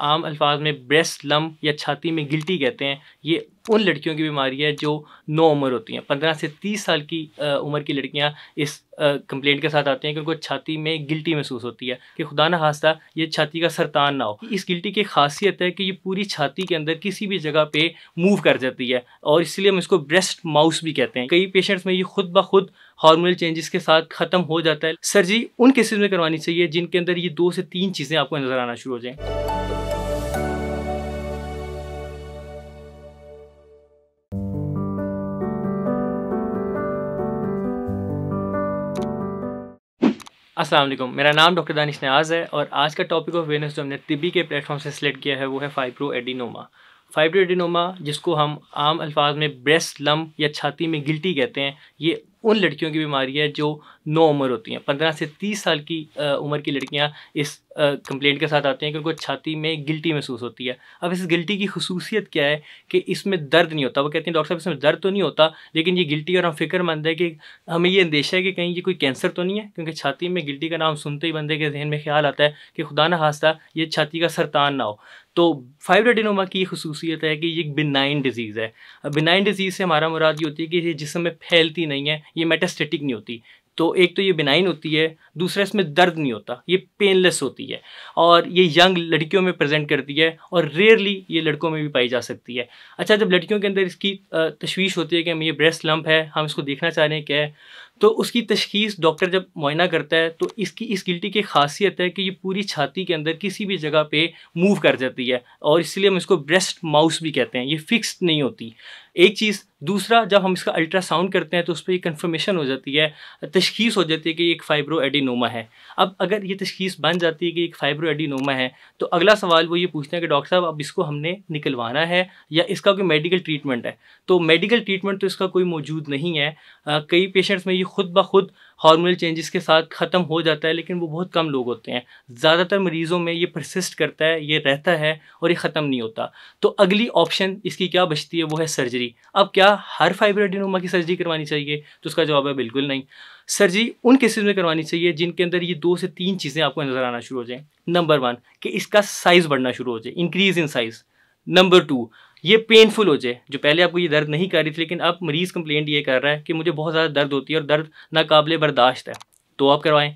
आम अल्फाज में ब्रेस्ट लम या छाती में गिल्टी कहते हैं ये उन लड़कियों की बीमारी है जो नौ उम्र होती हैं पंद्रह से तीस साल की उम्र की लड़कियां इस कंप्लेंट के साथ आती हैं कि उनको छाती में गिल्टी महसूस होती है कि खुदा ना हास्ता ये छाती का सरतान ना हो इस गिल्टी की खासियत है कि ये पूरी छाती के अंदर किसी भी जगह पे मूव कर जाती है और इसलिए हम इसको ब्रेस्ट माउस भी कहते हैं कई पेशेंट्स में ये खुद ब खुद हार्मोनल चेंजेस के साथ ख़त्म हो जाता है सर्जरी उन केसेज़ में करवानी चाहिए जिनके अंदर ये दो से तीन चीज़ें आपको नज़र आना शुरू हो जाएँ अस्सलाम वालेकुम मेरा नाम डॉक्टर दानिश नियाज है और आज का टॉपिक ऑफ वेनेस जो हमने तिबी के प्लेटफॉर्म से सिलेक्ट किया है वो है फाइप्रो एडिनोमा फाइब्रोडिनोमा जिसको हम आम अल्फाज में ब्रेस्ट लम्ब या छाती में गिल्टी कहते हैं ये उन लड़कियों की बीमारी है जो नौ उम्र होती हैं पंद्रह से तीस साल की उम्र की लड़कियां इस कंप्लेंट के साथ आती हैं कि उनको छाती में गिल्टी महसूस होती है अब इस गिल्टी की खसूसियत क्या है कि इसमें दर्द नहीं होता वो कहते हैं डॉक्टर साहब इसमें दर्द तो नहीं होता लेकिन ये गिल्टी और हम फिक्रमंद है कि हमें ये अंदेशा है कि कहीं ये कोई कैंसर तो नहीं है क्योंकि छाती में गिल्टी का नाम सुनते ही बंदे के जहन में ख्याल आता है कि खुदा ना खास्ता ये छाती का सरतान ना हो तो फाइब्रोडिनोमा की खसूसियत है कि ये बिनाइन डिजीज़ है अब बिनाइन डिजीज़ से हमारा मुराद ये होती है कि ये जिसम में फैलती नहीं है ये मेटास्टेटिक नहीं होती तो एक तो ये बिनाइन होती है दूसरा इसमें दर्द नहीं होता ये पेनलेस होती है और ये यंग लड़कियों में प्रेजेंट करती है और रेयरली ये लड़कों में भी पाई जा सकती है अच्छा जब लड़कियों के अंदर इसकी तशवीश होती है कि हमें ये ब्रेस्ट लंप है हम इसको देखना चाह रहे हैं क्या है तो उसकी तशखीस डॉक्टर जब मुआयना करता है तो इसकी इस गिल्टी की खासियत है कि ये पूरी छाती के अंदर किसी भी जगह पे मूव कर जाती है और इसलिए हम इसको ब्रेस्ट माउस भी कहते हैं ये फिक्स्ड नहीं होती एक चीज़ दूसरा जब हम इसका अल्ट्रासाउंड करते हैं तो उस पर यह कन्फर्मेशन हो जाती है तशखीस हो जाती है कि एक फाइब्रो एडिनोमा है अब अगर ये तशखीस बन जाती है कि एक फाइब्रो एडिनोमा है तो अगला सवाल वो ये पूछते हैं कि डॉक्टर साहब अब इसको हमने निकलवाना है या इसका कोई मेडिकल ट्रीटमेंट है तो मेडिकल ट्रीटमेंट तो इसका कोई मौजूद नहीं है आ, कई पेशेंट्स में ये खुद ब खुद हार्मोनल चेंजेस के साथ ख़त्म हो जाता है लेकिन वो बहुत कम लोग होते हैं ज़्यादातर मरीज़ों में ये प्रसिस्ट करता है ये रहता है और ये ख़त्म नहीं होता तो अगली ऑप्शन इसकी क्या बचती है वो है सर्जरी अब क्या हर फाइब्रोडिनोमा की सर्जरी करवानी चाहिए तो उसका जवाब है बिल्कुल नहीं सर्जरी उन केसेज में करवानी चाहिए जिनके अंदर ये दो से तीन चीज़ें आपको नज़र आना शुरू हो जाएँ नंबर वन कि इसका साइज़ बढ़ना शुरू हो जाए increase in size number two ये पेनफुल हो जाए जो पहले आपको ये दर्द नहीं कर रही थी लेकिन अब मरीज़ कंप्लेंट ये कर रहा है कि मुझे बहुत ज़्यादा दर्द होती है और दर्द नाकबले बर्दाश्त है तो आप करवाएं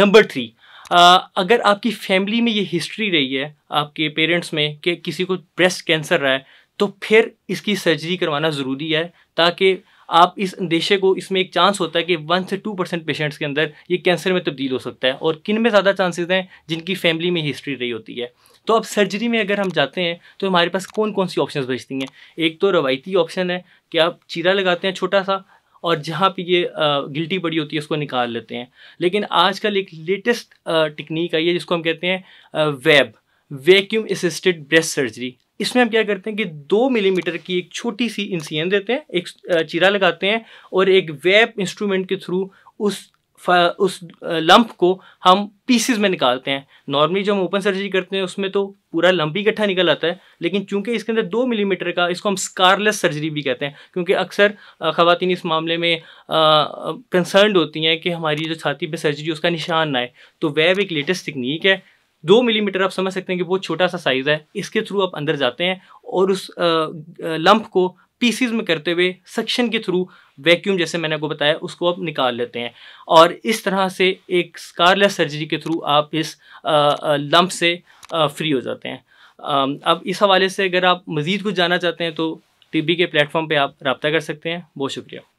नंबर थ्री अगर आपकी फैमिली में ये हिस्ट्री रही है आपके पेरेंट्स में कि किसी को ब्रेस्ट कैंसर रहा है तो फिर इसकी सर्जरी करवाना ज़रूरी है ताकि आप इस अंदेशे को इसमें एक चांस होता है कि वन से टू परसेंट पेशेंट्स के अंदर ये कैंसर में तब्दील हो सकता है और किन में ज़्यादा चांसेस हैं जिनकी फैमिली में हिस्ट्री रही होती है तो अब सर्जरी में अगर हम जाते हैं तो हमारे पास कौन कौन सी ऑप्शन बचती हैं एक तो रवायती ऑप्शन है कि आप चीरा लगाते हैं छोटा सा और जहाँ पर ये गिल्टी पड़ी होती है उसको निकाल लेते हैं लेकिन आजकल एक लेटेस्ट टेक्निक आई है जिसको हम कहते हैं web vacuum assisted breast surgery इसमें हम क्या करते हैं कि दो मिलीमीटर की एक छोटी सी इंसियन देते हैं एक चीरा लगाते हैं और एक वेब इंस्ट्रूमेंट के थ्रू उस उस लंप को हम पीसेस में निकालते हैं नॉर्मली जो हम ओपन सर्जरी करते हैं उसमें तो पूरा लंप ही इकट्ठा निकल आता है लेकिन चूंकि इसके अंदर दो मिलीमीटर का इसको हम स्कारलेस सर्जरी भी कहते हैं क्योंकि अक्सर खवतानी इस मामले में कंसर्न होती हैं कि हमारी जो छाती पे सर्जरी उसका निशान ना आए तो वेब एक लेटेस्ट तकनीक है दो मिलीमीटर आप समझ सकते हैं कि बहुत छोटा सा साइज़ है इसके थ्रू आप अंदर जाते हैं और उस लंप को पीसीज में करते हुए सक्शन के थ्रू वैक्यूम जैसे मैंने आपको बताया उसको आप निकाल लेते हैं और इस तरह से एक स्कारलेस सर्जरी के थ्रू आप इस लंप से फ्री हो जाते हैं अब इस हवाले से अगर आप मज़ीद कुछ जानना चाहते हैं तो टिब्बी के प्लेटफॉर्म पे आप रबता कर सकते हैं बहुत शुक्रिया